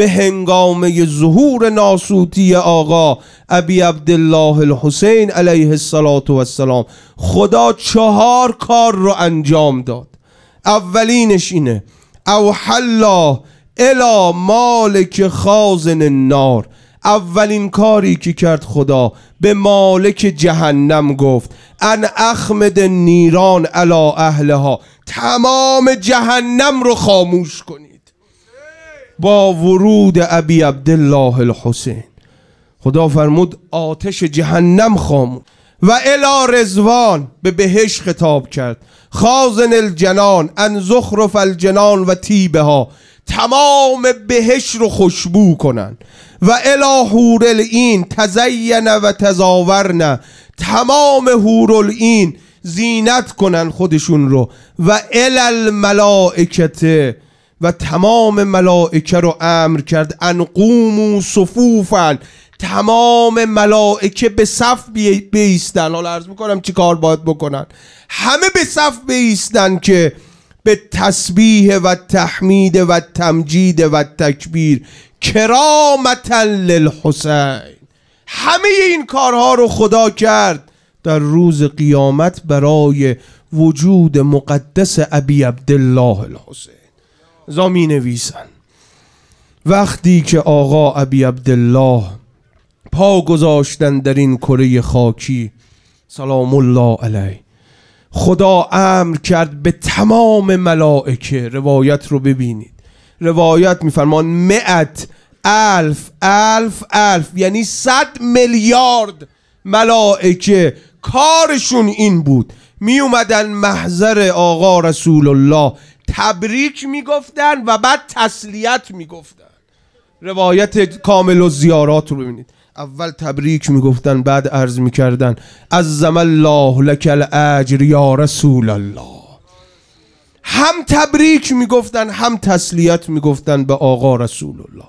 به هنگام ظهور ناسوتی آقا ابی عبدالله الحسین علیه السلام خدا چهار کار رو انجام داد اولینش اینه او حلا الا مالک خازن نار اولین کاری که کرد خدا به مالک جهنم گفت ان اخمد نیران علا اهلها تمام جهنم رو خاموش کنید با ورود ابی عبدالله الحسین خدا فرمود آتش جهنم خاموش و الا رزوان به بهش خطاب کرد خازن الجنان ان زخرف الجنان و تیبه ها تمام بهش رو خوشبو کنن و الا این تزین و نه تمام این زینت کنن خودشون رو و ال الملائکته و تمام ملائکه رو امر کرد انقوم و صفوفن تمام ملائکه به صف بیستن حالا عرض میکنم چی کار باید بکنن همه به صف بیستن که به تسبیح و تحمید و تمجید و تکبیر کرامت للحسین همه این کارها رو خدا کرد در روز قیامت برای وجود مقدس ابی عبدالله الحسین می نویسند وقتی که آقا ابی عبدالله پا گذاشتن در این کره خاکی سلام الله علیه خدا امر کرد به تمام ملائکه روایت رو ببینید روایت میفرمان معت الف الف الف یعنی صد میلیارد ملائکه کارشون این بود می اومدن محضر آقا رسول الله تبریک میگفتن و بعد تسلیت میگفتن روایت کامل و زیارات رو ببینید اول تبریک میگفتن بعد عرض میکردن زمل الله لک الاجر یا رسول الله هم تبریک میگفتن هم تسلیت میگفتن به آقا رسول الله